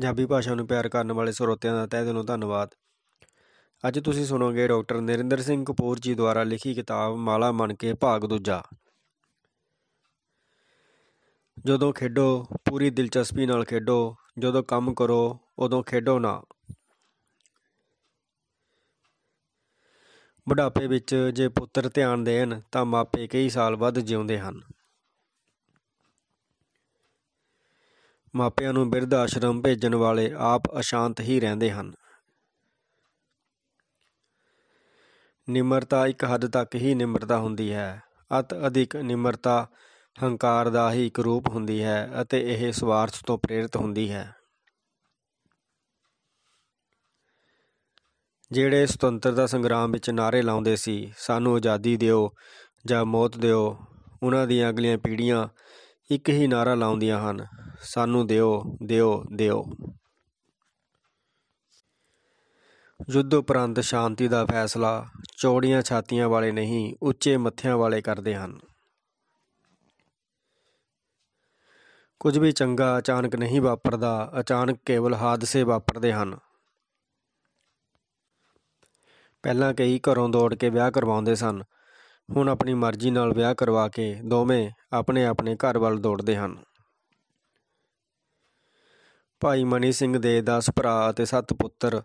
ਪੰਜਾਬੀ ਭਾਸ਼ਾ ਨੂੰ ਪਿਆਰ ਕਰਨ ਵਾਲੇ ਸਰੋਤਿਆਂ ਦਾ ਤਹਿ ਦਿਲੋਂ ਧੰਨਵਾਦ ਅੱਜ ਤੁਸੀਂ ਸੁਣੋਗੇ ਡਾਕਟਰ ਨਰਿੰਦਰ ਸਿੰਘ ਕਪੂਰ ਜੀ ਦੁਆਰਾ ਲਿਖੀ ਕਿਤਾਬ ਮਾਲਾ ਮਣ ਕੇ ਭਾਗ ਦੂਜਾ ਜਦੋਂ ਖੇਡੋ ਪੂਰੀ ਦਿਲਚਸਪੀ ਨਾਲ ਖੇਡੋ ਜਦੋਂ ਕੰਮ ਕਰੋ ਉਦੋਂ ਖੇਡੋ ਨਾ ਬੁਢਾਪੇ ਵਿੱਚ ਜੇ ਪੁੱਤਰ ਧਿਆਨ ਦੇਣ ਤਾਂ ਮਾਪੇ ਕਈ ਸਾਲ ਵੱਧ ਜਿਉਂਦੇ ਹਨ ਮਾਪਿਆਂ ਨੂੰ ਬਿਰਧ ਆਸ਼ਰਮ ਭੇਜਣ ਵਾਲੇ ਆਪ ਅਸ਼ਾਂਤ ਹੀ ਰਹਿੰਦੇ ਹਨ ਨਿਮਰਤਾ ਇੱਕ ਹੱਦ ਤੱਕ ਹੀ ਨਿਮਰਤਾ ਹੁੰਦੀ ਹੈ ਅਤ ਅਧਿਕ ਨਿਮਰਤਾ ਹੰਕਾਰ ਦਾ ਹੀ ਇੱਕ ਰੂਪ ਹੁੰਦੀ ਹੈ ਅਤੇ ਇਹ ਸਵਾਰਥ ਤੋਂ ਪ੍ਰੇਰਿਤ ਹੁੰਦੀ ਹੈ ਜਿਹੜੇ ਸੁਤੰਤਰਤਾ ਸੰਗਰਾਮ ਵਿੱਚ ਨਾਰੇ ਲਾਉਂਦੇ ਸੀ ਸਾਨੂੰ ਆਜ਼ਾਦੀ ਦਿਓ ਜਾਂ ਮੌਤ ਦਿਓ ਉਹਨਾਂ ਦੀਆਂ ਅਗਲੀਆਂ ਪੀੜ੍ਹੀਆਂ ਇੱਕ ਹੀ ਨਾਰਾ ਲਾਉਂਦੀਆਂ ਹਨ ਸਾਨੂੰ ਦਿਓ ਦਿਓ ਦਿਓ ਯੁੱਧ ਉਪਰੰਤ ਸ਼ਾਂਤੀ ਦਾ ਫੈਸਲਾ ਚੌੜੀਆਂ ਛਾਤੀਆਂ ਵਾਲੇ ਨਹੀਂ ਉੱਚੇ ਮੱਥਿਆਂ ਵਾਲੇ ਕਰਦੇ ਹਨ ਕੁਝ ਵੀ ਚੰਗਾ ਅਚਾਨਕ ਨਹੀਂ ਵਾਪਰਦਾ ਅਚਾਨਕ ਕੇਵਲ ਹਾਦਸੇ ਵਾਪਰਦੇ ਹਨ ਪਹਿਲਾਂ ਕਈ ਘਰੋਂ ਦੌੜ ਕੇ ਵਿਆਹ ਕਰਵਾਉਂਦੇ ਸਨ ਹੁਣ ਆਪਣੀ ਮਰਜ਼ੀ ਨਾਲ ਵਿਆਹ ਕਰਵਾ ਕੇ ਦੋਵੇਂ ਆਪਣੇ ਆਪਣੇ ਘਰ ਵੱਲ ਦੌੜਦੇ ਹਨ ਭਾਈ ਮਨੀ ਸਿੰਘ ਦੇ 10 ਭਰਾ ਅਤੇ 7 ਪੁੱਤਰ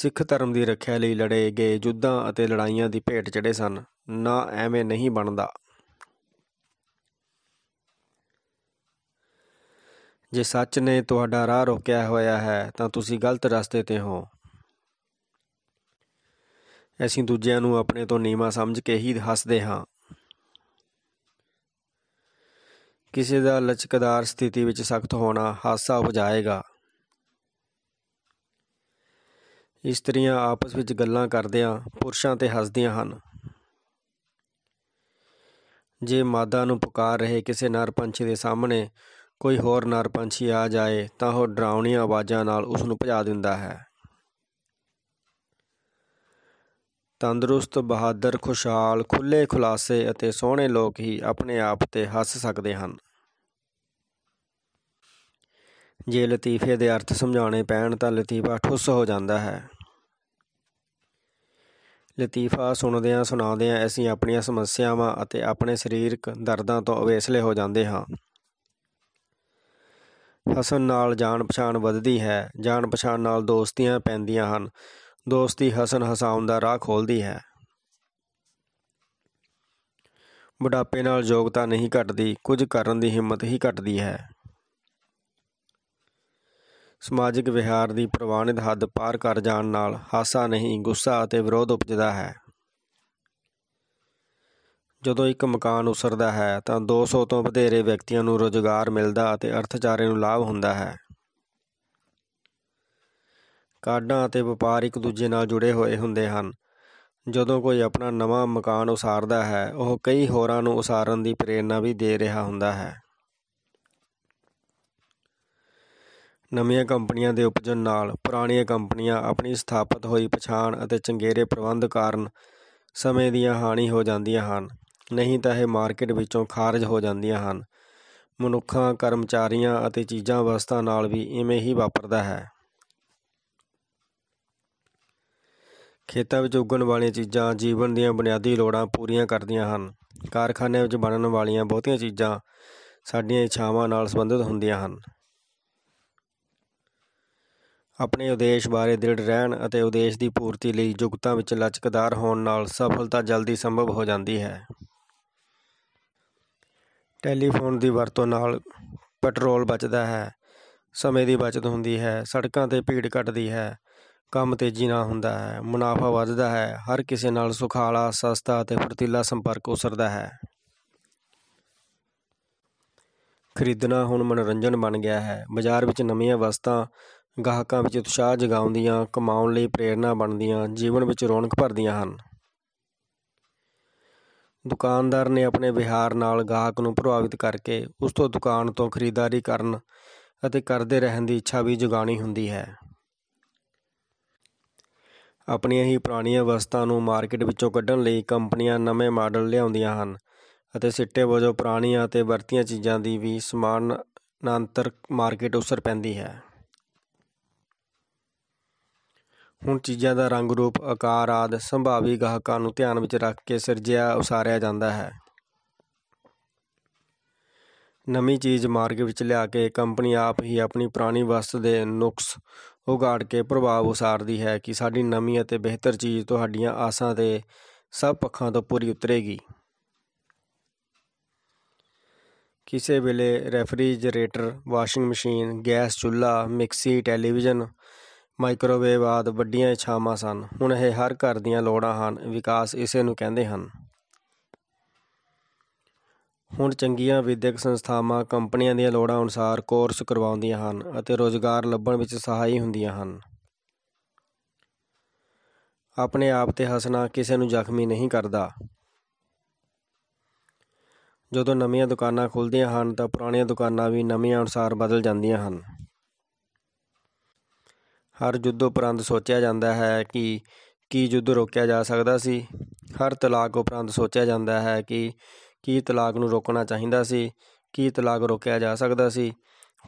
ਸਿੱਖ ਧਰਮ ਦੀ ਰੱਖਿਆ ਲਈ ਲੜੇ ਗਏ ਯੁੱਧਾਂ ਅਤੇ ਲੜਾਈਆਂ ਦੀ ਭੇਟ ਚੜੇ ਸਨ ਨਾ ਐਵੇਂ ਨਹੀਂ ਬਣਦਾ ਜੇ ਸੱਚ ਨੇ ਤੁਹਾਡਾ ਰਾਹ ਰੋਕਿਆ ਹੋਇਆ ਹੈ ਤਾਂ ਤੁਸੀਂ ਗਲਤ ਰਸਤੇ ਤੇ ਹੋ ਅਸੀਂ ਦੂਜਿਆਂ ਨੂੰ ਆਪਣੇ ਤੋਂ ਨੀਵਾ ਸਮਝ ਕੇ ਹੀ ਹੱਸਦੇ ਹਾਂ ਕਿਸੇ ਦਾ ਲਚਕਦਾਰ ਸਥਿਤੀ ਵਿੱਚ ਸਖਤ ਹੋਣਾ ਹਾਸਾ ਉਪਜਾਏਗਾ ਇਸਤਰੀਆਂ ਆਪਸ ਵਿੱਚ ਗੱਲਾਂ ਕਰਦਿਆਂ ਪੁਰਸ਼ਾਂ ਤੇ ਹੱਸਦੀਆਂ ਹਨ ਜੇ ਮਾਦਾ ਨੂੰ ਪੁਕਾਰ ਰਹੇ ਕਿਸੇ ਨਰ ਪੰਛੀ ਦੇ ਸਾਹਮਣੇ ਕੋਈ ਹੋਰ ਨਰ ਪੰਛੀ ਆ ਜਾਏ ਤਾਂ ਉਹ ਡਰਾਉਣੀਆਂ ਆਵਾਜ਼ਾਂ ਨਾਲ ਉਸ ਨੂੰ ਭਜਾ ਦਿੰਦਾ ਹੈ ਤੰਦਰੁਸਤ ਬਹਾਦਰ ਖੁਸ਼ਹਾਲ ਖੁੱਲੇ ਖੁਲਾਸੇ ਅਤੇ ਸੋਹਣੇ ਲੋਕ ਹੀ ਆਪਣੇ ਆਪ ਤੇ ਹੱਸ ਸਕਦੇ ਹਨ ਜੇ ਲਤੀਫੇ ਦੇ ਅਰਥ ਸਮਝਾਉਣੇ ਪੈਣ ਤਾਂ ਲਤੀਫਾ ਠੁੱਸ ਹੋ ਜਾਂਦਾ ਹੈ ਲਤੀਫਾ ਸੁਣਦਿਆਂ ਸੁਣਾਉਂਦਿਆਂ ਅਸੀਂ ਆਪਣੀਆਂ ਸਮੱਸਿਆਵਾਂ ਅਤੇ ਆਪਣੇ ਸਰੀਰਕ ਦਰਦਾਂ ਤੋਂ ਅਵੇਸਲੇ ਹੋ ਜਾਂਦੇ ਹਾਂ ਹਸਨ ਨਾਲ ਜਾਣ ਪਛਾਣ ਵੱਧਦੀ ਹੈ ਜਾਣ ਪਛਾਣ ਨਾਲ ਦੋਸਤੀਆਂ ਪੈਂਦੀਆਂ ਹਨ ਦੋਸਤੀ ਹਸਨ ਹਸਾਉਣ ਦਾ ਰਾਹ ਖੋਲਦੀ ਹੈ ਬੁਢਾਪੇ ਨਾਲ ਯੋਗਤਾ ਨਹੀਂ ਘਟਦੀ ਕੁਝ ਕਰਨ ਦੀ ਹਿੰਮਤ ਹੀ ਘਟਦੀ ਹੈ ਸਮਾਜਿਕ ਵਿਹਾਰ ਦੀ ਪ੍ਰਵਾਨਿਤ ਹੱਦ ਪਾਰ ਕਰ ਜਾਣ ਨਾਲ ਹਾਸਾ ਨਹੀਂ ਗੁੱਸਾ ਅਤੇ ਵਿਰੋਧ ਉਪਜਦਾ ਹੈ ਜਦੋਂ ਇੱਕ ਮਕਾਨ ਉਸਰਦਾ ਹੈ ਤਾਂ 200 ਤੋਂ ਵਧੇਰੇ ਵਿਅਕਤੀਆਂ ਨੂੰ ਰੋਜ਼ਗਾਰ ਮਿਲਦਾ ਅਤੇ ਅਰਥਚਾਰੇ ਨੂੰ ਲਾਭ ਹੁੰਦਾ ਹੈ ਕਾਢਾਂ ਅਤੇ ਵਪਾਰ ਇੱਕ ਦੂਜੇ ਨਾਲ ਜੁੜੇ ਹੋਏ ਹੁੰਦੇ ਹਨ ਜਦੋਂ ਕੋਈ ਆਪਣਾ ਨਵਾਂ ਮਕਾਨ ਉਸਾਰਦਾ ਹੈ ਉਹ ਕਈ ਹੋਰਾਂ ਨੂੰ ਉਸਾਰਨ ਦੀ ਪ੍ਰੇਰਣਾ ਵੀ ਦੇ ਰਿਹਾ ਹੁੰਦਾ ਹੈ ਨਵੀਆਂ ਕੰਪਨੀਆਂ ਦੇ ਉਪਜਨ ਨਾਲ ਪੁਰਾਣੀਆਂ ਕੰਪਨੀਆਂ ਆਪਣੀ ਸਥਾਪਿਤ ਹੋਈ ਪਛਾਣ ਅਤੇ ਚੰਗੇਰੇ ਪ੍ਰਬੰਧ ਕਾਰਨ ਸਮੇਂ ਦੀਆਂ ਹਾਨੀ ਹੋ ਜਾਂਦੀਆਂ ਹਨ ਨਹੀਂ ਤਾਂ ਇਹ ਮਾਰਕੀਟ ਵਿੱਚੋਂ ਖਾਰਜ ਹੋ ਜਾਂਦੀਆਂ ਹਨ ਮਨੁੱਖਾਂ ਕਰਮਚਾਰੀਆਂ ਅਤੇ ਚੀਜ਼ਾਂ ਵਸਤਾਂ ਨਾਲ ਵੀ ਇਵੇਂ ਹੀ ਵਾਪਰਦਾ ਹੈ ਖੇਤਾਂ ਵਿੱਚ ਉੱਗਣ ਵਾਲੀਆਂ ਚੀਜ਼ਾਂ ਜੀਵਨ ਦੀਆਂ ਬੁਨਿਆਦੀ ਲੋੜਾਂ ਪੂਰੀਆਂ ਕਰਦੀਆਂ ਹਨ ਕਾਰਖਾਨਿਆਂ ਵਿੱਚ ਬਣਨ ਵਾਲੀਆਂ ਬਹੁਤੀਆਂ ਚੀਜ਼ਾਂ ਸਾਡੀਆਂ ਇੱਛਾਵਾਂ ਨਾਲ ਸੰਬੰਧਿਤ ਹੁੰਦੀਆਂ ਹਨ ਆਪਣੇ ਉਦੇਸ਼ ਬਾਰੇ ਦ੍ਰਿੜ ਰਹਿਣ ਅਤੇ ਉਦੇਸ਼ ਦੀ ਪੂਰਤੀ ਲਈ ਯੁਗਤਾ ਵਿੱਚ ਲਚਕਦਾਰ ਹੋਣ ਨਾਲ ਸਫਲਤਾ ਜਲਦੀ ਸੰਭਵ ਹੋ ਜਾਂਦੀ ਹੈ ਟੈਲੀਫੋਨ ਦੀ ਵਰਤੋਂ ਨਾਲ ਪੈਟਰੋਲ ਬਚਦਾ ਹੈ ਸਮੇਂ ਦੀ ਬਚਤ ਹੁੰਦੀ ਹੈ ਸੜਕਾਂ ਤੇ ਭੀੜ ਘਟਦੀ ਹੈ ਕੰਮ ਤੇਜ਼ੀ ਨਾਲ ਹੁੰਦਾ ਹੈ ਮੁਨਾਫਾ ਵੱਧਦਾ ਹੈ ਹਰ ਕਿਸੇ ਨਾਲ ਸੁਖਾਲਾ ਸਸਤਾ ਤੇ ਫੁਰਤੀਲਾ ਸੰਪਰਕ ਉਸਰਦਾ ਹੈ ਖਰੀਦਣਾ ਹੁਣ ਮਨੋਰੰਜਨ ਬਣ ਗਿਆ ਹੈ ਬਾਜ਼ਾਰ ਵਿੱਚ ਨਵੀਆਂ ਵਸਤਾਂ ਗਾਹਕਾਂ ਵਿੱਚ ਉਤਸ਼ਾਹ ਜਗਾਉਂਦੀਆਂ ਕਮਾਉਣ ਲਈ ਪ੍ਰੇਰਣਾ ਬਣਦੀਆਂ ਜੀਵਨ ਵਿੱਚ ਰੌਣਕ ਭਰਦੀਆਂ ਹਨ ਦੁਕਾਨਦਾਰ ਨੇ ਆਪਣੇ ਵਿਹਾਰ ਨਾਲ ਗਾਹਕ ਨੂੰ ਪ੍ਰਭਾਵਿਤ ਕਰਕੇ ਉਸ ਤੋਂ ਦੁਕਾਨ ਤੋਂ ਖਰੀਦਦਾਰੀ ਕਰਨ ਅਤੇ ਕਰਦੇ ਰਹਿਣ ਦੀ ਇੱਛਾ ਵੀ ਜਗਾਣੀ ਹੁੰਦੀ ਹੈ ਆਪਣੀਆਂ ਹੀ ਪੁਰਾਣੀਆਂ ਵਸਤਾਂ ਨੂੰ ਮਾਰਕੀਟ ਵਿੱਚੋਂ ਕੱਢਣ ਲਈ ਕੰਪਨੀਆਂ ਨਵੇਂ ਮਾਡਲ ਲਿਆਉਂਦੀਆਂ ਹਨ ਅਤੇ ਸਿੱਟੇ ਵਜੋਂ ਪੁਰਾਣੀਆਂ ਅਤੇ ਵਰਤੀਆਂ ਚੀਜ਼ਾਂ ਦੀ ਵੀ ਸਮਾਨਾਂਤਰ ਮਾਰਕੀਟ ਉਸਰ ਪੈਂਦੀ ਹੈ ਹੁਣ ਚੀਜ਼ਾਂ ਦਾ ਰੰਗ ਰੂਪ ਆਕਾਰ ਆਦਿ ਸੰਭਾਵੀ ਗਾਹਕਾਂ ਨੂੰ ਧਿਆਨ ਵਿੱਚ ਰੱਖ ਕੇ ਸਿਰਜਿਆ ਉਸਾਰਿਆ ਜਾਂਦਾ ਹੈ ਨਵੀਂ ਚੀਜ਼ ਮਾਰਕੀਟ ਵਿੱਚ ਲਿਆ ਕੇ ਕੰਪਨੀ ਆਪ ਹੀ ਆਪਣੀ ਪੁਰਾਣੀ ਵਸਤ ਦੇ ਨੁਕਸ ਉਗਾੜ ਕੇ ਪ੍ਰਭਾਵ ਉਸਾਰਦੀ ਹੈ ਕਿ ਸਾਡੀ ਨਵੀਂ ਅਤੇ ਬਿਹਤਰ ਚੀਜ਼ ਤੁਹਾਡੀਆਂ ਆਸਾਂ ਤੇ ਸਭ ਪੱਖਾਂ ਤੋਂ ਪੂਰੀ ਉਤਰੇਗੀ ਕਿਸੇ ਵੇਲੇ ਰੈਫਰੀਜਰੇਟਰ ਵਾਸ਼ਿੰਗ ਮਸ਼ੀਨ ਗੈਸ ਚੁੱਲ੍ਹਾ ਮਿਕਸੀ ਟੈਲੀਵਿਜ਼ਨ ਮਾਈਕ੍ਰੋਵੇਵ ਆਦ ਵੱਡੀਆਂ ਇੱਛਾਵਾਂ ਸਨ ਹੁਣ ਇਹ ਹਰ ਘਰ ਦੀਆਂ ਲੋੜਾਂ ਹਨ ਵਿਕਾਸ ਇਸੇ ਨੂੰ ਕਹਿੰਦੇ ਹਨ ਹੁਣ ਚੰਗੀਆਂ ਵਿਦਿਅਕ ਸੰਸਥਾਵਾਂ ਕੰਪਨੀਆਂ ਦੀਆਂ ਲੋੜਾਂ ਅਨੁਸਾਰ ਕੋਰਸ ਕਰਵਾਉਂਦੀਆਂ ਹਨ ਅਤੇ ਰੋਜ਼ਗਾਰ ਲੱਭਣ ਵਿੱਚ ਸਹਾਈ ਹੁੰਦੀਆਂ ਹਨ ਆਪਣੇ ਆਪ ਤੇ ਹੱਸਣਾ ਕਿਸੇ ਨੂੰ ਜ਼ਖਮੀ ਨਹੀਂ ਕਰਦਾ ਜਦੋਂ ਨਵੀਆਂ ਦੁਕਾਨਾਂ ਖੁੱਲਦੀਆਂ ਹਨ ਤਾਂ ਪੁਰਾਣੀਆਂ ਦੁਕਾਨਾਂ ਵੀ ਨਵੀਆਂ ਅਨੁਸਾਰ ਬਦਲ ਜਾਂਦੀਆਂ ਹਨ ਹਰ ਯੁੱਧ ਉਪਰੰਤ ਸੋਚਿਆ ਜਾਂਦਾ ਹੈ ਕਿ ਕੀ ਯੁੱਧ ਰੋਕਿਆ ਜਾ ਸਕਦਾ ਸੀ ਹਰ ਤਲਾਕ ਉਪਰੰਤ ਸੋਚਿਆ ਜਾਂਦਾ ਹੈ ਕਿ ਕੀ ਤਲਾਕ ਨੂੰ ਰੋਕਣਾ ਚਾਹੀਦਾ ਸੀ ਕੀ ਤਲਾਕ ਰੋਕਿਆ ਜਾ ਸਕਦਾ ਸੀ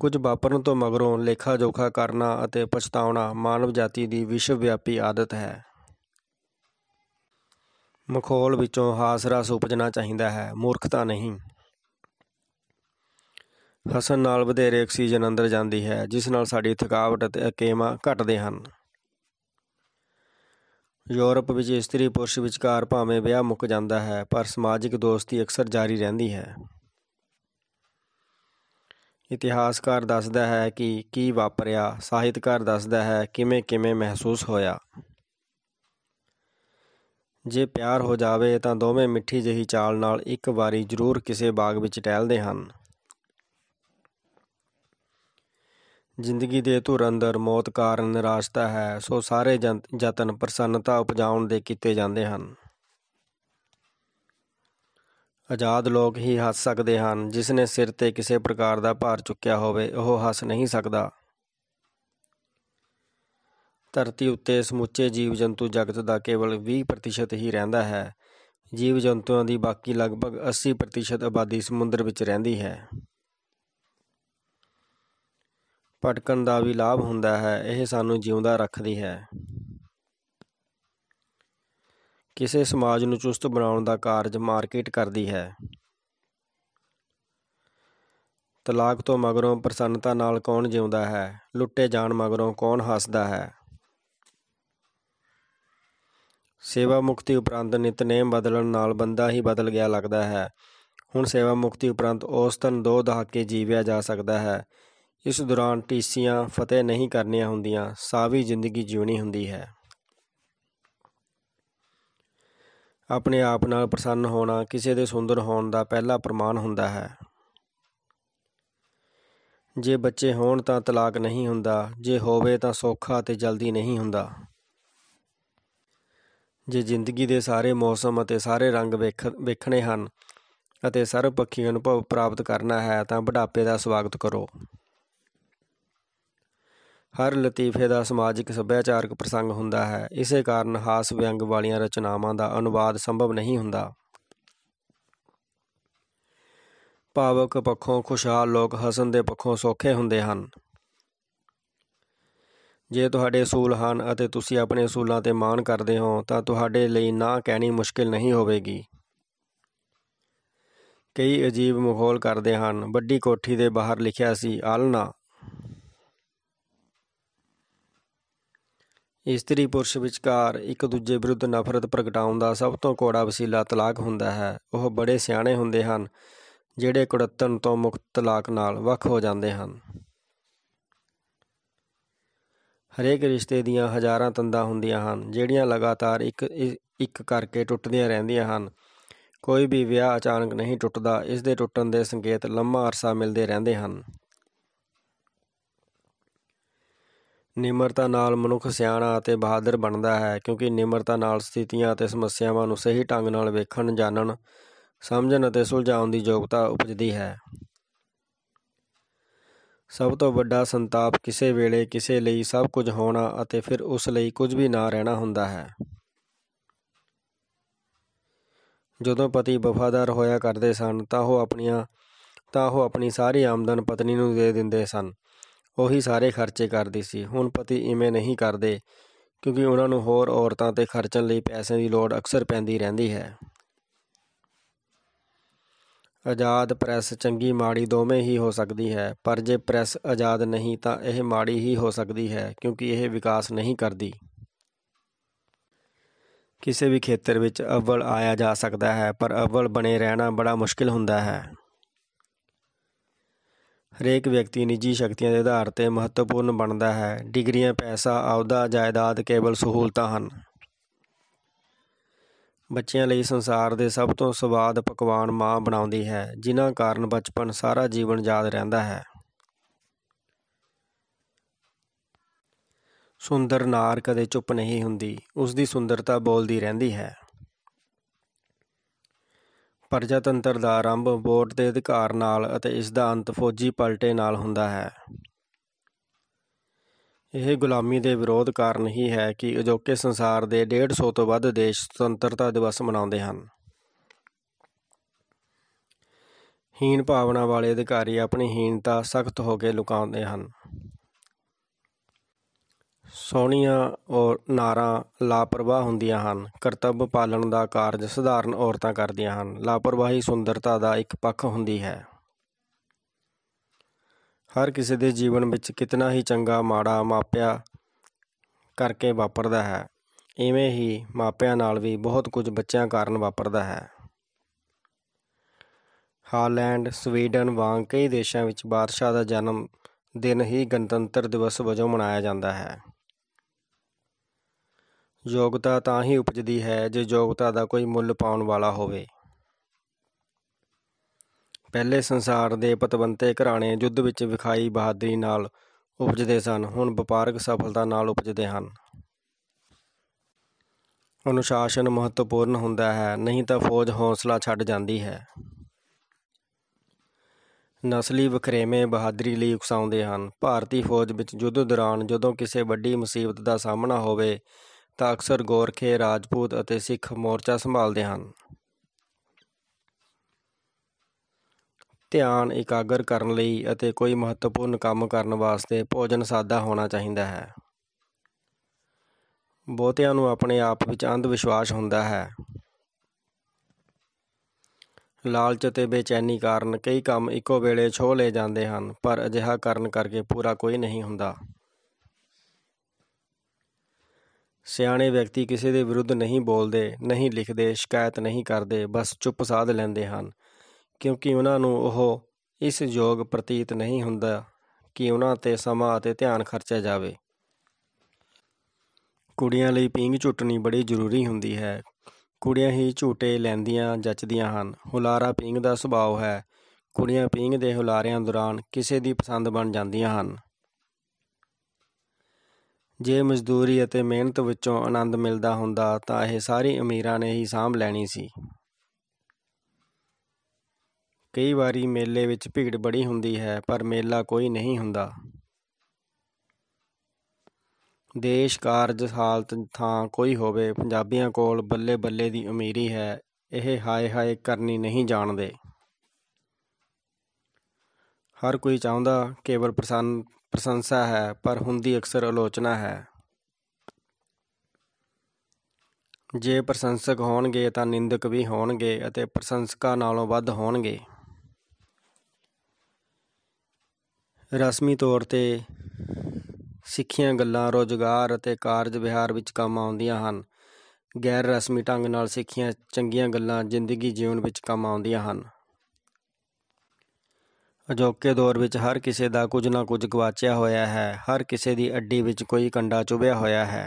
ਕੁਝ ਵਾਪਰਨ ਤੋਂ ਮਗਰੋਂ ਲੇਖਾ ਜੋਖਾ ਕਰਨਾ ਅਤੇ ਪਛਤਾਉਣਾ ਮਾਨਵ ਜਾਤੀ ਦੀ ਵਿਸ਼ਵ ਵਿਆਪੀ ਆਦਤ ਹੈ ਮਖੌਲ ਵਿੱਚੋਂ ਹਾਸਰਾ ਸੁਪਜਣਾ ਉਪਜਣਾ ਚਾਹੀਦਾ ਹੈ ਮੂਰਖਤਾ ਨਹੀਂ ਹਸਨ ਨਾਲ ਵਧੇਰੇ ਆਕਸੀਜਨ ਅੰਦਰ ਜਾਂਦੀ ਹੈ ਜਿਸ ਨਾਲ ਸਾਡੀ ਥਕਾਵਟ ਅਤੇ ਅਕੇਮਾ ਘਟਦੇ ਹਨ ਯੂਰਪ ਵਿੱਚ ਇਸਤਰੀ ਪੁਰਸ਼ ਵਿਚਕਾਰ ਭਾਵੇਂ ਵਿਆਹ ਮੁੱਕ ਜਾਂਦਾ ਹੈ ਪਰ ਸਮਾਜਿਕ ਦੋਸਤੀ ਅਕਸਰ ਜਾਰੀ ਰਹਿੰਦੀ ਹੈ ਇਤਿਹਾਸਕਾਰ ਦੱਸਦਾ ਹੈ ਕਿ ਕੀ ਵਾਪਰਿਆ ਸਾਹਿਤਕਾਰ ਦੱਸਦਾ ਹੈ ਕਿਵੇਂ ਕਿਵੇਂ ਮਹਿਸੂਸ ਹੋਇਆ ਜੇ ਪਿਆਰ ਹੋ ਜਾਵੇ ਤਾਂ ਦੋਵੇਂ ਮਿੱਠੀ ਜਹੀ ਚਾਲ ਨਾਲ ਇੱਕ ਵਾਰੀ ਜ਼ਰੂਰ ਕਿਸੇ ਬਾਗ ਵਿੱਚ ਟਹਿਲਦੇ ਹਨ ਜ਼ਿੰਦਗੀ ਦੇ ਧੁਰ ਅੰਦਰ ਮੌਤ ਕਾਰਨ ਨਿਰਾਸ਼ਤਾ ਹੈ ਸੋ ਸਾਰੇ ਯਤਨ ਪ੍ਰਸੰਨਤਾ ਉਪਜਾਉਣ ਦੇ ਕੀਤੇ ਜਾਂਦੇ ਹਨ ਆਜ਼ਾਦ ਲੋਕ ਹੀ ਹੱਸ ਸਕਦੇ ਹਨ ਜਿਸ ਨੇ ਸਿਰ ਤੇ ਕਿਸੇ ਪ੍ਰਕਾਰ ਦਾ ਭਾਰ ਚੁੱਕਿਆ ਹੋਵੇ ਉਹ ਹੱਸ ਨਹੀਂ ਸਕਦਾ ਧਰਤੀ ਉੱਤੇ ਸਮੁੱਚੇ ਜੀਵ ਜੰਤੂ ਜਗਤ ਦਾ ਕੇਵਲ 20% ਹੀ ਰਹਿੰਦਾ ਹੈ ਜੀਵ ਜੰਤੂਆਂ ਦੀ ਬਾਕੀ ਲਗਭਗ 80% ਆਬਾਦੀ ਸਮੁੰਦਰ ਵਿੱਚ ਰਹਿੰਦੀ ਹੈ ਪਟਕਣ ਦਾ ਵੀ ਲਾਭ ਹੁੰਦਾ ਹੈ ਇਹ ਸਾਨੂੰ ਜਿਉਂਦਾ ਰੱਖਦੀ ਹੈ ਕਿਸੇ ਸਮਾਜ ਨੂੰ ਚੁਸਤ ਬਣਾਉਣ ਦਾ ਕਾਰਜ ਮਾਰਕੀਟ ਕਰਦੀ ਹੈ ਤਲਾਕ ਤੋਂ ਮਗਰੋਂ ਪ੍ਰਸੰਨਤਾ ਨਾਲ ਕੌਣ ਜਿਉਂਦਾ ਹੈ ਲੁੱਟੇ ਜਾਣ ਮਗਰੋਂ ਕੌਣ ਹੱਸਦਾ ਹੈ ਸੇਵਾ ਮੁਕਤੀ ਉਪਰੰਤ ਨਿਤਨੇਮ ਬਦਲਣ ਨਾਲ ਬੰਦਾ ਹੀ ਬਦਲ ਗਿਆ ਲੱਗਦਾ ਹੈ ਹੁਣ ਸੇਵਾ ਮੁਕਤੀ ਉਪਰੰਤ ਔਸਤਨ 2 ਦਹਾਕੇ ਜੀਵਿਆ ਜਾ ਸਕਦਾ ਹੈ ਇਸ ਦੌਰਾਨ ਟੀਸੀਆਂ ਫਤਿਹ ਨਹੀਂ ਕਰਨੀਆਂ ਹੁੰਦੀਆਂ ਸਾਵੀ ਜ਼ਿੰਦਗੀ ਜਿਉਣੀ ਹੁੰਦੀ ਹੈ ਆਪਣੇ ਆਪ ਨਾਲ ਪ੍ਰਸੰਨ ਹੋਣਾ ਕਿਸੇ ਦੇ ਸੁੰਦਰ ਹੋਣ ਦਾ ਪਹਿਲਾ ਪ੍ਰਮਾਣ ਹੁੰਦਾ ਹੈ ਜੇ ਬੱਚੇ ਹੋਣ ਤਾਂ ਤਲਾਕ ਨਹੀਂ ਹੁੰਦਾ ਜੇ ਹੋਵੇ ਤਾਂ ਸੌਖਾ ਤੇ ਜਲਦੀ ਨਹੀਂ ਹੁੰਦਾ ਜੇ ਜ਼ਿੰਦਗੀ ਦੇ ਸਾਰੇ ਮੌਸਮ ਅਤੇ ਸਾਰੇ ਰੰਗ ਵੇਖਣੇ ਹਨ ਅਤੇ ਸਰਵ ਪੱਖੀ ਅਨੁਭਵ ਪ੍ਰਾਪਤ ਕਰਨਾ ਹੈ ਤਾਂ ਬੁਢਾਪੇ ਦਾ ਸਵਾਗਤ ਕਰੋ ਹਰ ਲਤੀਫੇ ਦਾ ਸਮਾਜਿਕ ਸੱਭਿਆਚਾਰਕ ਪ੍ਰਸੰਗ ਹੁੰਦਾ ਹੈ ਇਸੇ ਕਾਰਨ ਹਾਸ ਵਿਅੰਗ ਵਾਲੀਆਂ ਰਚਨਾਵਾਂ ਦਾ ਅਨੁਵਾਦ ਸੰਭਵ ਨਹੀਂ ਹੁੰਦਾ ਭਾਵਕ ਪੱਖੋਂ ਖੁਸ਼ਹਾਲ ਲੋਕ ਹਸਨ ਦੇ ਪੱਖੋਂ ਸੌਖੇ ਹੁੰਦੇ ਹਨ ਜੇ ਤੁਹਾਡੇ ਸੂਲ ਹਨ ਅਤੇ ਤੁਸੀਂ ਆਪਣੇ ਸੂਲਾਂ ਤੇ ਮਾਣ ਕਰਦੇ ਹੋ ਤਾਂ ਤੁਹਾਡੇ ਲਈ ਨਾ ਕਹਿਣੀ ਮੁਸ਼ਕਿਲ ਨਹੀਂ ਹੋਵੇਗੀ ਕਈ ਅਜੀਬ ਮਾਹੌਲ ਕਰਦੇ ਹਨ ਵੱਡੀ ਕੋਠੀ ਦੇ ਬਾਹਰ ਲਿਖਿਆ ਸੀ ਆਲਣਾ ਇਸਤਰੀ ਪੁਰਸ਼ ਵਿਚਕਾਰ ਇੱਕ ਦੂਜੇ ਵਿਰੁੱਧ ਨਫ਼ਰਤ ਪ੍ਰਗਟਾਉਣ ਦਾ ਸਭ ਤੋਂ ਕੋੜਾ ਵਸੀਲਾ ਤਲਾਕ ਹੁੰਦਾ ਹੈ ਉਹ ਬੜੇ ਸਿਆਣੇ ਹੁੰਦੇ ਹਨ ਜਿਹੜੇ ਕੁੜੱਤਣ ਤੋਂ ਮੁਕਤ ਤਲਾਕ ਨਾਲ ਵੱਖ ਹੋ ਜਾਂਦੇ ਹਨ ਹਰੇਕ ਰਿਸ਼ਤੇ ਦੀਆਂ ਹਜ਼ਾਰਾਂ ਤੰਦਾਂ ਹੁੰਦੀਆਂ ਹਨ ਜਿਹੜੀਆਂ ਲਗਾਤਾਰ ਇੱਕ ਇੱਕ ਕਰਕੇ ਟੁੱਟਦੀਆਂ ਰਹਿੰਦੀਆਂ ਹਨ ਕੋਈ ਵੀ ਵਿਆਹ ਅਚਾਨਕ ਨਹੀਂ ਟੁੱਟਦਾ ਇਸ ਦੇ ਟੁੱਟਣ ਦੇ ਸੰਕੇਤ ਲੰਮਾ ਅਰਸਾ ਮਿਲਦੇ ਰਹਿੰਦੇ ਹਨ ਨਿਮਰਤਾ ਨਾਲ ਮਨੁੱਖ ਸਿਆਣਾ ਅਤੇ ਬਹਾਦਰ ਬਣਦਾ ਹੈ ਕਿਉਂਕਿ ਨਿਮਰਤਾ ਨਾਲ ਸਥਿਤੀਆਂ ਅਤੇ ਸਮੱਸਿਆਵਾਂ ਨੂੰ ਸਹੀ ਢੰਗ ਨਾਲ ਵੇਖਣ ਜਾਣਨ ਸਮਝਣ ਅਤੇ ਸੁਲਝਾਉਣ ਦੀ ਯੋਗਤਾ ਉਪਜਦੀ ਹੈ ਸਭ ਤੋਂ ਵੱਡਾ ਸੰਤਾਪ ਕਿਸੇ ਵੇਲੇ ਕਿਸੇ ਲਈ ਸਭ ਕੁਝ ਹੋਣਾ ਅਤੇ ਫਿਰ ਉਸ ਲਈ ਕੁਝ ਵੀ ਨਾ ਰਹਿਣਾ ਹੁੰਦਾ ਹੈ ਜਦੋਂ ਪਤੀ ਵਫਾਦਾਰ ਹੋਇਆ ਕਰਦੇ ਸਨ ਤਾਂ ਉਹ ਆਪਣੀਆਂ ਤਾਂ ਉਹ ਆਪਣੀ ਸਾਰੀ ਆਮਦਨ ਪਤਨੀ ਨੂੰ ਦੇ ਦਿੰਦੇ ਸਨ ਉਹੀ ਸਾਰੇ ਖਰਚੇ ਕਰਦੀ ਸੀ ਹੁਣ ਪਤੀ ਇਵੇਂ ਨਹੀਂ ਕਰਦੇ ਕਿਉਂਕਿ ਉਹਨਾਂ ਨੂੰ ਹੋਰ ਔਰਤਾਂ ਤੇ ਖਰਚਣ ਲਈ ਪੈਸੇ ਦੀ ਲੋੜ ਅਕਸਰ ਪੈਂਦੀ ਰਹਿੰਦੀ ਹੈ ਆਜ਼ਾਦ ਪ੍ਰੈਸ ਚੰਗੀ ਮਾੜੀ ਦੋਵੇਂ ਹੀ ਹੋ ਸਕਦੀ ਹੈ ਪਰ ਜੇ ਪ੍ਰੈਸ ਆਜ਼ਾਦ ਨਹੀਂ ਤਾਂ ਇਹ ਮਾੜੀ ਹੀ ਹੋ ਸਕਦੀ ਹੈ ਕਿਉਂਕਿ ਇਹ ਵਿਕਾਸ ਨਹੀਂ ਕਰਦੀ ਕਿਸੇ ਵੀ ਖੇਤਰ ਵਿੱਚ ਅਵਲ ਆਇਆ ਜਾ ਸਕਦਾ ਹੈ ਪਰ ਅਵਲ ਬਣੇ ਰਹਿਣਾ ਬੜਾ ਮੁਸ਼ਕਿਲ ਹੁੰਦਾ ਹੈ ਹਰੇਕ ਵਿਅਕਤੀ ਨਿੱਜੀ ਸ਼ਕਤੀਆਂ ਦੇ ਆਧਾਰ 'ਤੇ ਮਹੱਤਵਪੂਰਨ ਬਣਦਾ ਹੈ ਡਿਗਰੀਆਂ ਪੈਸਾ ਅਹੁਦਾ ਜਾਇਦਾਦ ਕੇਵਲ ਸਹੂਲਤਾਂ ਹਨ ਬੱਚਿਆਂ ਲਈ ਸੰਸਾਰ ਦੇ ਸਭ ਤੋਂ ਸਵਾਦ ਪਕਵਾਨ ਮਾਂ ਬਣਾਉਂਦੀ ਹੈ ਜਿਨ੍ਹਾਂ ਕਾਰਨ ਬਚਪਨ ਸਾਰਾ ਜੀਵਨ ਯਾਦ ਰਹਿੰਦਾ ਹੈ ਸੁੰਦਰ ਨਾਰ ਕਦੇ ਚੁੱਪ ਨਹੀਂ ਹੁੰਦੀ ਉਸ ਦੀ ਸੁੰਦਰਤਾ ਬੋਲਦੀ ਰਹਿੰਦੀ ਹੈ ਪਰਜਾਤੰਤਰ ਦਾ ਆਰੰਭ ਵੋਟ ਦੇ ਅਧਿਕਾਰ ਨਾਲ ਅਤੇ ਇਸ ਦਾ ਅੰਤ ਫੌਜੀ ਪਲਟੇ ਨਾਲ ਹੁੰਦਾ ਹੈ ਇਹ ਗੁਲਾਮੀ ਦੇ ਵਿਰੋਧ ਕਾਰਨ ਹੀ ਹੈ ਕਿ ਅਜੋਕੇ ਸੰਸਾਰ ਦੇ 150 ਤੋਂ ਵੱਧ ਦੇਸ਼ ਸੁਤੰਤਰਤਾ ਦਿਵਸ ਮਨਾਉਂਦੇ ਹਨ ਹੀਣ ਭਾਵਨਾ ਵਾਲੇ ਅਧਿਕਾਰੀ ਆਪਣੀ ਹੀਣਤਾ ਸਖਤ ਹੋ ਕੇ ਲੁਕਾਉਂਦੇ ਹਨ ਸੋਹਣੀਆਂ ਔਰ ਨਾਰਾਂ ਲਾਪਰਵਾਹ ਹੁੰਦੀਆਂ ਹਨ ਕਰਤੱਵ ਪਾਲਣ ਦਾ ਕਾਰਜ ਸਧਾਰਨ ਔਰਤਾਂ ਕਰਦੀਆਂ ਹਨ ਲਾਪਰਵਾਹੀ ਸੁੰਦਰਤਾ ਦਾ ਇੱਕ ਪੱਖ ਹੁੰਦੀ ਹੈ ਹਰ ਕਿਸੇ ਦੇ ਜੀਵਨ ਵਿੱਚ ਕਿਤਨਾ ਹੀ ਚੰਗਾ ਮਾੜਾ ਮਾਪਿਆ ਕਰਕੇ ਵਾਪਰਦਾ ਹੈ ਇਵੇਂ ਹੀ ਮਾਪਿਆਂ ਨਾਲ ਵੀ ਬਹੁਤ ਕੁਝ ਬੱਚਿਆਂ ਕਾਰਨ ਵਾਪਰਦਾ ਹੈ ਹਾਲੈਂਡ ਸਵੀਡਨ ਵਾਂਗ ਕਈ ਦੇਸ਼ਾਂ ਵਿੱਚ ਬਾਦਸ਼ਾਹ ਦਾ ਜਨਮ ਦਿਨ ਹੀ ਗਣਤੰਤਰ ਦਿਵਸ ਵਜੋਂ ਮਨਾਇਆ ਜਾਂਦਾ ਹੈ ਯੋਗਤਾ ਤਾਂ ਹੀ ਉਪਜਦੀ ਹੈ ਜੇ ਯੋਗਤਾ ਦਾ ਕੋਈ ਮੁੱਲ ਪਾਉਣ ਵਾਲਾ ਹੋਵੇ ਪਹਿਲੇ ਸੰਸਾਰ ਦੇ ਪਤਵੰਤੇ ਘਰਾਣੇ ਯੁੱਧ ਵਿੱਚ ਵਿਖਾਈ ਬਹਾਦਰੀ ਨਾਲ ਉਪਜਦੇ ਸਨ ਹੁਣ ਵਪਾਰਕ ਸਫਲਤਾ ਨਾਲ ਉਪਜਦੇ ਹਨ ਅਨੁਸ਼ਾਸਨ ਮਹੱਤਵਪੂਰਨ ਹੁੰਦਾ ਹੈ ਨਹੀਂ ਤਾਂ ਫੌਜ ਹੌਸਲਾ ਛੱਡ ਜਾਂਦੀ ਹੈ ਨਸਲੀ ਵਖਰੇਵੇਂ ਬਹਾਦਰੀ ਲਈ ਉਕਸਾਉਂਦੇ ਹਨ ਭਾਰਤੀ ਫੌਜ ਵਿੱਚ ਯੁੱਧ ਦੌਰਾਨ ਜਦੋਂ ਕਿਸੇ ਵੱਡੀ ਮੁਸੀਬਤ ਦਾ ਸਾਹਮਣਾ ਹੋਵੇ ਤਾਂ ਅਕਸਰ ਗੋਰਖੇ ਰਾਜਪੂਤ ਅਤੇ ਸਿੱਖ ਮੋਰਚਾ ਸੰਭਾਲਦੇ ਹਨ ਧਿਆਨ ਇਕਾਗਰ ਕਰਨ ਲਈ ਅਤੇ ਕੋਈ ਮਹੱਤਵਪੂਰਨ ਕੰਮ ਕਰਨ ਵਾਸਤੇ ਭੋਜਨ ਸਾਦਾ ਹੋਣਾ ਚਾਹੀਦਾ ਹੈ ਬਹੁਤਿਆਂ ਨੂੰ ਆਪਣੇ ਆਪ ਵਿੱਚ ਅੰਧ ਵਿਸ਼ਵਾਸ ਹੁੰਦਾ ਹੈ ਲਾਲਚ ਅਤੇ ਬੇਚੈਨੀ ਕਾਰਨ ਕਈ ਕੰਮ ਇੱਕੋ ਵੇਲੇ ਛੋਹ ਲਏ ਜਾਂਦੇ ਹਨ ਪਰ ਅਜਿਹਾ ਕਰਨ ਕਰਕੇ ਪੂਰਾ ਕੋਈ ਨਹੀਂ ਹੁੰਦਾ ਸਿਆਣੇ ਵਿਅਕਤੀ ਕਿਸੇ ਦੇ ਵਿਰੁੱਧ ਨਹੀਂ ਬੋਲਦੇ ਨਹੀਂ ਲਿਖਦੇ ਸ਼ਿਕਾਇਤ ਨਹੀਂ ਕਰਦੇ ਬਸ ਚੁੱਪ ਸਾਧ ਲੈਂਦੇ ਹਨ ਕਿਉਂਕਿ ਉਹਨਾਂ ਨੂੰ ਉਹ ਇਸ ਯੋਗ ਪ੍ਰਤੀਤ ਨਹੀਂ ਹੁੰਦਾ ਕਿ ਉਹਨਾਂ ਤੇ ਸਮਾਂ ਅਤੇ ਧਿਆਨ ਖਰਚਿਆ ਜਾਵੇ ਕੁੜੀਆਂ ਲਈ ਪਿੰਗ ਝੁੱਟਣੀ ਬੜੀ ਜ਼ਰੂਰੀ ਹੁੰਦੀ ਹੈ ਕੁੜੀਆਂ ਹੀ ਝੂਟੇ ਲੈਂਦੀਆਂ ਜੱਚਦੀਆਂ ਹਨ ਹੁਲਾਰਾ ਪਿੰਗ ਦਾ ਸੁਭਾਅ ਹੈ ਕੁੜੀਆਂ ਪਿੰਗ ਦੇ ਹੁਲਾਰਿਆਂ ਦੌਰਾਨ ਕਿਸੇ ਦੀ ਪਸੰਦ ਬਣ ਜਾਂਦੀਆਂ ਹਨ ਜੇ ਮਜ਼ਦੂਰੀ ਅਤੇ ਮਿਹਨਤ ਵਿੱਚੋਂ ਆਨੰਦ ਮਿਲਦਾ ਹੁੰਦਾ ਤਾਂ ਇਹ ਸਾਰੀ ਅਮੀਰਾਂ ਨੇ ਹੀ ਸਾਂਭ ਲੈਣੀ ਸੀ ਕਈ ਵਾਰੀ ਮੇਲੇ ਵਿੱਚ ਭੀੜ ਬੜੀ ਹੁੰਦੀ ਹੈ ਪਰ ਮੇਲਾ ਕੋਈ ਨਹੀਂ ਹੁੰਦਾ ਦੇਸ਼ ਕਾਰਜ ਹਾਲਤ ਥਾਂ ਕੋਈ ਹੋਵੇ ਪੰਜਾਬੀਆਂ ਕੋਲ ਬੱਲੇ ਬੱਲੇ ਦੀ ਅਮੀਰੀ ਹੈ ਇਹ ਹਾਏ ਹਾਏ ਕਰਨੀ ਨਹੀਂ ਜਾਣਦੇ ਹਰ ਕੋਈ ਚਾਹੁੰਦਾ ਕੇਵਲ ਪ੍ਰਸੰਨ ਪ੍ਰਸ਼ੰਸਾ ਹੈ ਪਰ ਹੁੰਦੀ ਅਕਸਰ ਆਲੋਚਨਾ ਹੈ ਜੇ ਪ੍ਰਸ਼ੰਸਕ ਹੋਣਗੇ ਤਾਂ ਨਿੰਦਕ ਵੀ ਹੋਣਗੇ ਅਤੇ ਪ੍ਰਸ਼ੰਸਕਾਂ ਨਾਲੋਂ ਵੱਧ ਹੋਣਗੇ ਰਸਮੀ ਤੌਰ ਤੇ ਸਿੱਖੀਆਂ ਗੱਲਾਂ ਰੋਜ਼ਗਾਰ ਅਤੇ ਕਾਰਜ ਵਿਹਾਰ ਵਿੱਚ ਕੰਮ ਆਉਂਦੀਆਂ ਹਨ ਗੈਰ ਰਸਮੀ ਢੰਗ ਨਾਲ ਸਿੱਖੀਆਂ ਚੰਗੀਆਂ ਗੱਲਾਂ ਜ਼ਿੰਦਗੀ ਜੀਵਨ ਵਿੱਚ ਕੰਮ ਆਉਂਦੀਆਂ ਹਨ ਅਜੋਕੇ ਦੌਰ ਵਿੱਚ ਹਰ ਕਿਸੇ ਦਾ ਕੁਝ ਨਾ ਕੁਝ ਗਵਾਚਿਆ ਹੋਇਆ ਹੈ ਹਰ ਕਿਸੇ ਦੀ ਅੱਡੀ ਵਿੱਚ ਕੋਈ ਕੰਡਾ ਚੁਭਿਆ ਹੋਇਆ ਹੈ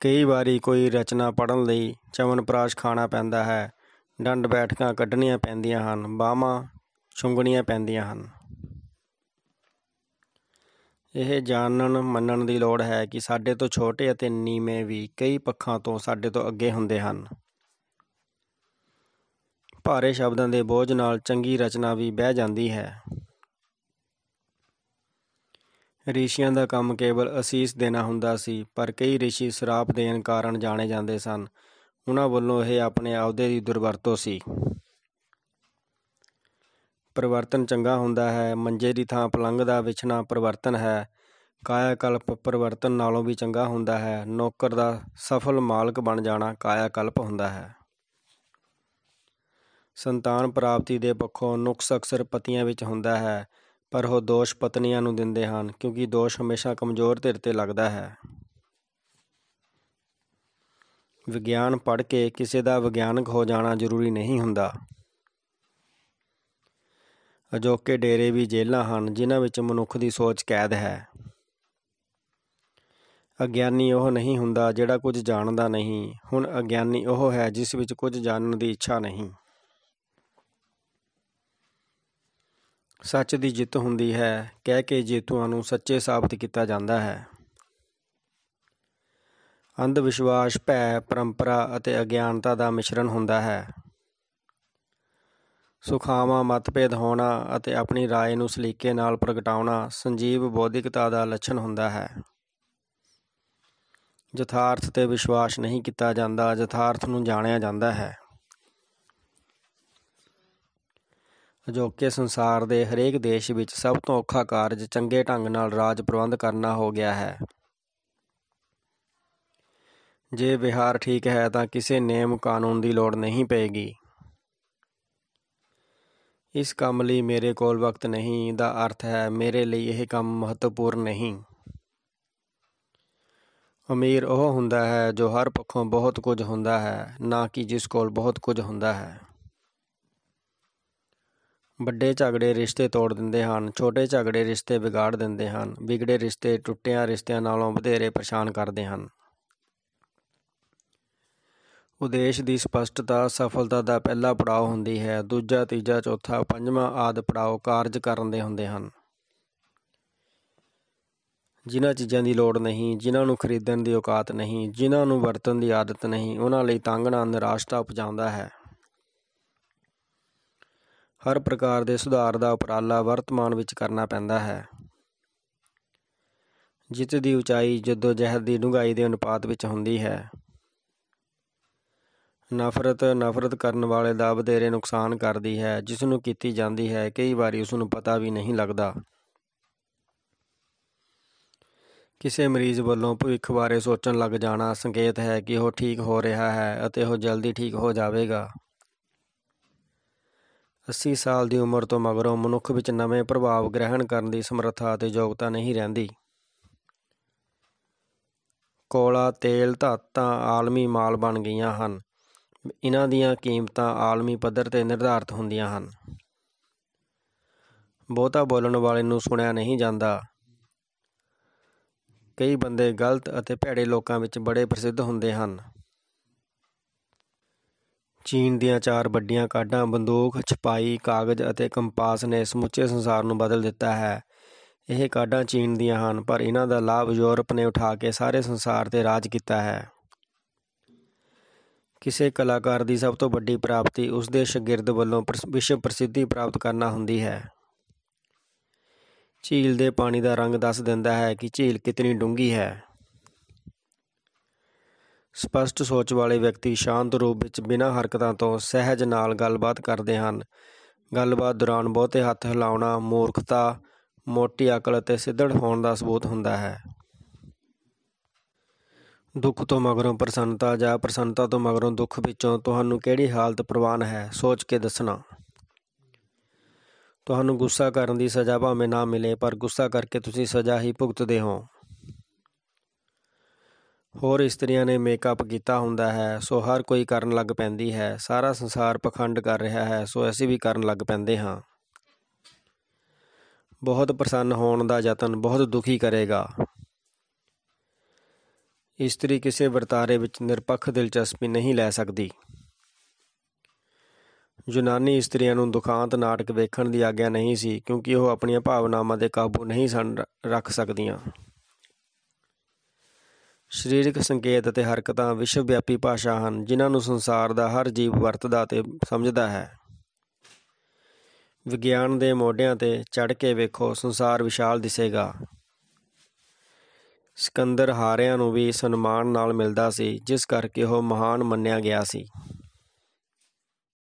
ਕਈ ਵਾਰੀ ਕੋਈ ਰਚਨਾ ਪੜਨ ਲਈ ਚਵਨਪ੍ਰਾਸ਼ ਖਾਣਾ ਪੈਂਦਾ ਹੈ ਡੰਡ ਬੈਠਕਾਂ ਕੱਢਣੀਆਂ ਪੈਂਦੀਆਂ ਹਨ ਬਾਹਾਂ ਛੁੰਗਣੀਆਂ ਪੈਂਦੀਆਂ ਹਨ ਇਹ ਜਾਣਨ ਮੰਨਣ ਦੀ ਲੋੜ ਹੈ ਕਿ ਸਾਡੇ ਤੋਂ ਛੋਟੇ ਅਤੇ ਨੀਵੇਂ ਵੀ ਕਈ ਪੱਖਾਂ ਤੋਂ ਸਾਡੇ ਤੋਂ ਅੱਗੇ ਹੁੰਦੇ ਹਨ ਭਾਰੇ ਸ਼ਬਦਾਂ ਦੇ ਬੋਝ ਨਾਲ ਚੰਗੀ ਰਚਨਾ ਵੀ ਬਹਿ ਜਾਂਦੀ ਹੈ ਰਿਸ਼ੀਆਂ ਦਾ ਕੰਮ ਕੇਵਲ ਅਸੀਸ ਦੇਣਾ ਹੁੰਦਾ ਸੀ ਪਰ ਕਈ ਰਿਸ਼ੀ ਸਰਾਪ ਦੇਣ ਕਾਰਨ ਜਾਣੇ ਜਾਂਦੇ ਸਨ ਉਹਨਾਂ ਵੱਲੋਂ ਇਹ ਆਪਣੇ ਆਉਦੇ ਦੀ ਦੁਰਵਰਤੋਂ ਸੀ ਪਰਿਵਰਤਨ ਚੰਗਾ ਹੁੰਦਾ ਹੈ ਮੰਜੇ ਦੀ ਥਾਂ ਪਲੰਗ ਦਾ ਵਿਛਣਾ ਪਰਿਵਰਤਨ ਹੈ ਕਾਇਆ ਕਲਪ ਪਰਿਵਰਤਨ ਨਾਲੋਂ ਵੀ ਚੰਗਾ ਹੁੰਦਾ ਹੈ ਨੌਕਰ ਦਾ ਸਫਲ ਮਾਲਕ ਬਣ ਜਾਣਾ ਕਾਇਆ ਕਲਪ ਹੁੰਦਾ ਹੈ ਸੰਤਾਨ ਪ੍ਰਾਪਤੀ ਦੇ ਪੱਖੋਂ ਨੁਕਸ ਅਕਸਰ ਪਤੀਆਂ ਵਿੱਚ ਹੁੰਦਾ ਹੈ ਪਰ ਉਹ ਦੋਸ਼ ਪਤਨੀਆਂ ਨੂੰ ਦਿੰਦੇ ਹਨ ਕਿਉਂਕਿ ਦੋਸ਼ ਹਮੇਸ਼ਾ ਕਮਜ਼ੋਰ ਧਿਰ ਤੇ ਲੱਗਦਾ ਹੈ ਵਿਗਿਆਨ ਪੜ੍ਹ ਕੇ ਕਿਸੇ ਦਾ ਵਿਗਿਆਨਕ ਹੋ ਜਾਣਾ ਜ਼ਰੂਰੀ ਨਹੀਂ ਹੁੰਦਾ ਅਜੋਕੇ ਡੇਰੇ ਵੀ ਜੇਲ੍ਹਾਂ ਹਨ ਜਿਨ੍ਹਾਂ ਵਿੱਚ ਮਨੁੱਖ ਦੀ ਸੋਚ ਕੈਦ ਹੈ ਅਗਿਆਨੀ ਉਹ ਨਹੀਂ ਹੁੰਦਾ ਜਿਹੜਾ ਕੁਝ ਜਾਣਦਾ ਨਹੀਂ ਹੁਣ ਅਗਿਆਨੀ ਉਹ ਹੈ ਜਿਸ ਵਿੱਚ ਕੁਝ ਜਾਣਨ ਦੀ ਇੱਛਾ ਨਹੀਂ ਸੱਚ ਦੀ ਜਿੱਤ ਹੁੰਦੀ ਹੈ ਕਹਿ ਕੇ ਜੇਤੂਆਂ ਨੂੰ ਸੱਚੇ ਸਾਬਤ ਕੀਤਾ ਜਾਂਦਾ ਹੈ ਅੰਧ ਵਿਸ਼ਵਾਸ ਭੈ ਪਰੰਪਰਾ ਅਤੇ ਅਗਿਆਨਤਾ ਦਾ ਮਿਸ਼ਰਣ ਹੁੰਦਾ ਹੈ ਸੁਖਾਵਾਂ ਮਤਭੇਦ ਹੋਣਾ ਅਤੇ ਆਪਣੀ رائے ਨੂੰ ਸਲੀਕੇ ਨਾਲ ਪ੍ਰਗਟਾਉਣਾ ਸੰਜੀਵ ਬੌਧਿਕਤਾ ਦਾ ਲੱਛਣ ਹੁੰਦਾ ਹੈ ਯਥਾਰਥ ਤੇ ਵਿਸ਼ਵਾਸ ਨਹੀਂ ਕੀਤਾ ਜਾਂਦਾ ਯਥਾਰਥ ਨੂੰ ਜਾਣਿਆ ਜਾਂਦਾ ਹੈ ਅਜੋਕੇ ਸੰਸਾਰ ਦੇ ਹਰੇਕ ਦੇਸ਼ ਵਿੱਚ ਸਭ ਤੋਂ ਔਖਾ ਕਾਰਜ ਚੰਗੇ ਢੰਗ ਨਾਲ ਰਾਜ ਪ੍ਰਬੰਧ ਕਰਨਾ ਹੋ ਗਿਆ ਹੈ ਜੇ ਵਿਹਾਰ ਠੀਕ ਹੈ ਤਾਂ ਕਿਸੇ ਨੇਮ ਕਾਨੂੰਨ ਦੀ ਲੋੜ ਨਹੀਂ ਪੈਗੀ ਇਸ ਕੰਮ ਲਈ ਮੇਰੇ ਕੋਲ ਵਕਤ ਨਹੀਂ ਦਾ ਅਰਥ ਹੈ ਮੇਰੇ ਲਈ ਇਹ ਕੰਮ ਮਹੱਤਵਪੂਰਨ ਨਹੀਂ ਅਮੀਰ ਉਹ ਹੁੰਦਾ ਹੈ ਜੋ ਹਰ ਪੱਖੋਂ ਬਹੁਤ ਕੁਝ ਹੁੰਦਾ ਹੈ ਨਾ ਕਿ ਜਿਸ ਕੋਲ ਬਹੁਤ ਕੁਝ ਹੁੰਦਾ ਹੈ ਵੱਡੇ ਝਗੜੇ ਰਿਸ਼ਤੇ ਤੋੜ ਦਿੰਦੇ ਹਨ ਛੋਟੇ ਝਗੜੇ ਰਿਸ਼ਤੇ ਵਿਗਾੜ ਦਿੰਦੇ ਹਨ ਵਿਗੜੇ ਰਿਸ਼ਤੇ ਟੁੱਟਿਆਂ ਰਿਸ਼ਤਿਆਂ ਨਾਲੋਂ ਵਧੇਰੇ ਪਰੇਸ਼ਾਨ ਕਰਦੇ ਹਨ ਉਦੇਸ਼ ਦੀ ਸਪਸ਼ਟਤਾ ਸਫਲਤਾ ਦਾ ਪਹਿਲਾ ਪੜਾਅ ਹੁੰਦੀ ਹੈ ਦੂਜਾ ਤੀਜਾ ਚੌਥਾ ਪੰਜਵਾਂ ਆਦਿ ਪੜਾਅ ਕਾਰਜ ਕਰਨ ਦੇ ਹੁੰਦੇ ਹਨ ਜਿਨ੍ਹਾਂ ਚੀਜ਼ਾਂ ਦੀ ਲੋੜ ਨਹੀਂ ਜਿਨ੍ਹਾਂ ਨੂੰ ਖਰੀਦਣ ਦੀ ਔਕਾਤ ਨਹੀਂ ਜਿਨ੍ਹਾਂ ਨੂੰ ਵਰਤਣ ਦੀ ਆਦਤ ਨਹੀਂ ਉਹਨਾਂ ਲਈ ਤਾਂਗਣਾ ਨਿਰਾਸ਼ਤਾ ਪਹੁੰਚਾਉਂਦਾ ਹੈ ਹਰ ਪ੍ਰਕਾਰ ਦੇ ਸੁਧਾਰ ਦਾ ਉਪਰਾਲਾ ਵਰਤਮਾਨ ਵਿੱਚ ਕਰਨਾ ਪੈਂਦਾ ਹੈ ਜਿੱਤ ਦੀ ਉਚਾਈ ਜਦੋਂ ਜਹਿਦ ਦੀ ਡੂੰਘਾਈ ਦੇ ਅਨੁਪਾਤ ਵਿੱਚ ਹੁੰਦੀ ਹੈ ਨਫ਼ਰਤ ਨਫ਼ਰਤ ਕਰਨ ਵਾਲੇ ਦਾ ਵਧੇਰੇ ਨੁਕਸਾਨ ਕਰਦੀ ਹੈ ਜਿਸ ਨੂੰ ਕੀਤੀ ਜਾਂਦੀ ਹੈ ਕਈ ਵਾਰੀ ਉਸ ਨੂੰ ਪਤਾ ਵੀ ਨਹੀਂ ਲੱਗਦਾ ਕਿਸੇ ਮਰੀਜ਼ ਵੱਲੋਂ ਭਵਿੱਖ ਬਾਰੇ ਸੋਚਣ ਲੱਗ ਜਾਣਾ ਸੰਕੇਤ ਹੈ ਕਿ ਉਹ ਠੀਕ ਹੋ ਰਿਹਾ ਹੈ ਅਤੇ ਉਹ ਜਲਦੀ ਠੀਕ ਹੋ ਜਾਵੇਗਾ 80 ਸਾਲ ਦੀ ਉਮਰ ਤੋਂ ਮਗਰੋਂ ਮਨੁੱਖ ਵਿੱਚ ਨਵੇਂ ਪ੍ਰਭਾਵ ਗ੍ਰਹਿਣ ਕਰਨ ਦੀ ਸਮਰੱਥਾ ਅਤੇ ਯੋਗਤਾ ਨਹੀਂ ਰਹਿੰਦੀ ਕੋਲਾ ਤੇਲ ਧਾਤਾਂ ਆਲਮੀ ਮਾਲ ਬਣ ਗਈਆਂ ਹਨ ਇਹਨਾਂ ਦੀਆਂ ਕੀਮਤਾਂ ਆਲਮੀ ਪੱਧਰ ਤੇ ਨਿਰਧਾਰਤ ਹੁੰਦੀਆਂ ਹਨ ਬਹੁਤਾ ਬੋਲਣ ਵਾਲੇ ਨੂੰ ਸੁਣਿਆ ਨਹੀਂ ਜਾਂਦਾ ਕਈ ਬੰਦੇ ਗਲਤ ਅਤੇ ਭੈੜੇ ਲੋਕਾਂ ਵਿੱਚ ਬੜੇ ਪ੍ਰਸਿੱਧ ਹੁੰਦੇ ਹਨ ਚੀਨ ਦੀਆਂ ਚਾਰ ਵੱਡੀਆਂ ਕਾਢਾਂ ਬੰਦੂਕ, ਛਪਾਈ, ਕਾਗਜ਼ ਅਤੇ ਕੰਪਾਸ ਨੇ ਸਮੁੱਚੇ ਸੰਸਾਰ ਨੂੰ ਬਦਲ ਦਿੱਤਾ ਹੈ। ਇਹ ਕਾਢਾਂ ਚੀਨ ਦੀਆਂ ਹਨ, ਪਰ ਇਹਨਾਂ ਦਾ ਲਾਭ ਯੂਰਪ ਨੇ ਉਠਾ ਕੇ ਸਾਰੇ ਸੰਸਾਰ 'ਤੇ ਰਾਜ ਕੀਤਾ ਹੈ। ਕਿਸੇ ਕਲਾਕਾਰ ਦੀ ਸਭ ਤੋਂ ਵੱਡੀ ਪ੍ਰਾਪਤੀ ਉਸ ਦੇ ਸ਼ਾਗਿਰਦ ਵੱਲੋਂ ਵਿਸ਼ਵ ਪ੍ਰਸਿੱਧੀ ਪ੍ਰਾਪਤ ਕਰਨਾ ਹੁੰਦੀ ਹੈ। ਝੀਲ ਦੇ ਪਾਣੀ ਦਾ ਰੰਗ ਦੱਸ ਦਿੰਦਾ ਹੈ ਕਿ ਝੀਲ ਕਿਤਨੀ ਡੂੰਘੀ ਹੈ। ਸਪਸ਼ਟ ਸੋਚ ਵਾਲੇ ਵਿਅਕਤੀ ਸ਼ਾਂਤ ਰੂਪ ਵਿੱਚ ਬਿਨਾਂ ਹਰਕਤਾਂ ਤੋਂ ਸਹਿਜ ਨਾਲ ਗੱਲਬਾਤ ਕਰਦੇ ਹਨ ਗੱਲਬਾਤ ਦੌਰਾਨ ਬਹੁਤੇ ਹੱਥ ਹਿਲਾਉਣਾ ਮੂਰਖਤਾ ਮੋਟੀ ਅਕਲ ਅਤੇ ਸਿੱਧੜ ਹੋਣ ਦਾ ਸਬੂਤ ਹੁੰਦਾ ਹੈ ਦੁੱਖ ਤੋਂ ਮਗਰੋਂ ਪ੍ਰਸੰਨਤਾ ਜਾਂ ਪ੍ਰਸੰਨਤਾ ਤੋਂ ਮਗਰੋਂ ਦੁੱਖ ਵਿੱਚੋਂ ਤੁਹਾਨੂੰ ਕਿਹੜੀ ਹਾਲਤ ਪ੍ਰਵਾਨ ਹੈ ਸੋਚ ਕੇ ਦੱਸਣਾ ਤੁਹਾਨੂੰ ਗੁੱਸਾ ਕਰਨ ਦੀ ਸਜ਼ਾ ਭਾਵੇਂ ਨਾ ਮਿਲੇ ਪਰ ਗੁੱਸਾ ਕਰਕੇ ਤੁਸੀਂ ਸਜ਼ਾ ਹੀ ਭੁਗਤਦੇ ਹੋ ਹੋਰ ਇਸਤਰੀਆਂ ਨੇ ਮੇਕਅਪ ਕੀਤਾ ਹੁੰਦਾ ਹੈ ਸੋ ਹਰ ਕੋਈ ਕਰਨ ਲੱਗ ਪੈਂਦੀ ਹੈ ਸਾਰਾ ਸੰਸਾਰ ਪਖੰਡ ਕਰ ਰਿਹਾ ਹੈ ਸੋ ਅਸੀਂ ਵੀ ਕਰਨ ਲੱਗ ਪੈਂਦੇ ਹਾਂ ਬਹੁਤ ਪ੍ਰਸੰਨ ਹੋਣ ਦਾ ਯਤਨ ਬਹੁਤ ਦੁਖੀ ਕਰੇਗਾ ਇਸਤਰੀ ਕਿਸੇ ਵਰਤਾਰੇ ਵਿੱਚ ਨਿਰਪੱਖ ਦਿਲਚਸਪੀ ਨਹੀਂ ਲੈ ਸਕਦੀ ਯੂਨਾਨੀ ਇਸਤਰੀਆਂ ਨੂੰ ਦੁਖਾਂਤ ਨਾਟਕ ਵੇਖਣ ਦੀ ਆਗਿਆ ਨਹੀਂ ਸੀ ਕਿਉਂਕਿ ਉਹ ਆਪਣੀਆਂ ਭਾਵਨਾਵਾਂ ਦੇ ਕਾਬੂ ਨਹੀਂ ਸਨ ਰੱਖ ਸਕਦੀਆਂ ਸਰੀਰਕ ਸੰਕੇਤ ਅਤੇ ਹਰਕਤਾਂ ਵਿਸ਼ਵ ਵਿਆਪੀ ਭਾਸ਼ਾ ਹਨ ਜਿਨ੍ਹਾਂ ਨੂੰ ਸੰਸਾਰ ਦਾ ਹਰ ਜੀਵ ਵਰਤਦਾ ਤੇ ਸਮਝਦਾ ਹੈ ਵਿਗਿਆਨ ਦੇ ਮੋਢਿਆਂ ਤੇ ਚੜ ਕੇ ਵੇਖੋ ਸੰਸਾਰ ਵਿਸ਼ਾਲ ਦਿਸੇਗਾ ਸਿਕੰਦਰ ਹਾਰਿਆਂ ਨੂੰ ਵੀ ਸਨਮਾਨ ਨਾਲ ਮਿਲਦਾ ਸੀ ਜਿਸ ਕਰਕੇ ਉਹ ਮਹਾਨ ਮੰਨਿਆ ਗਿਆ ਸੀ